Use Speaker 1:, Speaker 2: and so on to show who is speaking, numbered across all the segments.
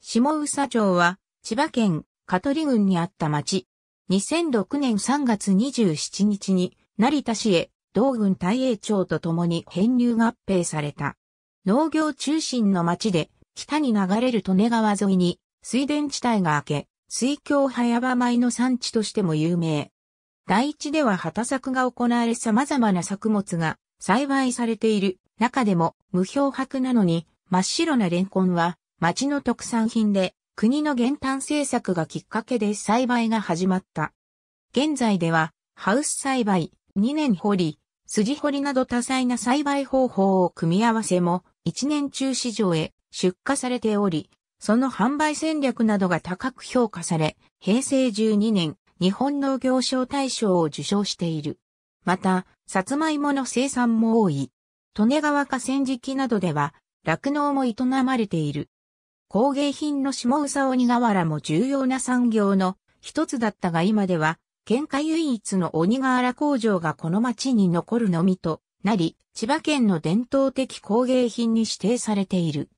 Speaker 1: 下宇
Speaker 2: 佐町は、千葉県香取郡にあった町。2006年3月27日に、成田市へ、同郡大栄町と共に編入合併された。農業中心の町で、北に流れる利根川沿いに、水田地帯が明け、水郷早場米の産地としても有名。第一では畑作が行われ様々な作物が栽培されている中でも無漂白なのに真っ白なレンコンは町の特産品で、国の減反政策がきっかけで栽培が始まった。現在では、ハウス栽培、2年掘り、筋掘りなど多彩な栽培方法を組み合わせも、1年中市場へ出荷されており、その販売戦略などが高く評価され、平成12年、日本農業賞大賞を受賞している。また、さつまいもの生産も多い。利根川河川敷などでは、酪農も営まれている。工芸品の下宇佐鬼瓦も重要な産業の一つだったが今では、県下唯一の鬼瓦工場がこの町に残るのみとなり、千葉県の伝統的工芸品に指定されている。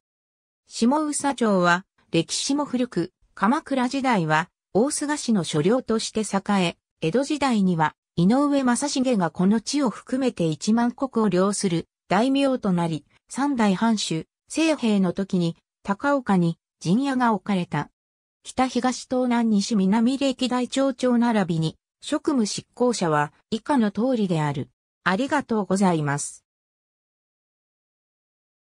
Speaker 2: 下宇佐町は歴史も古く、鎌倉時代は大須賀市の所領として栄え、江戸時代には井上正成がこの地を含めて1万国を領する大名となり、三代藩主、清平の時に高岡に陣屋が置かれた。北東東南西南歴代町長並びに職務執行者は以下の通りである。ありがとうございます。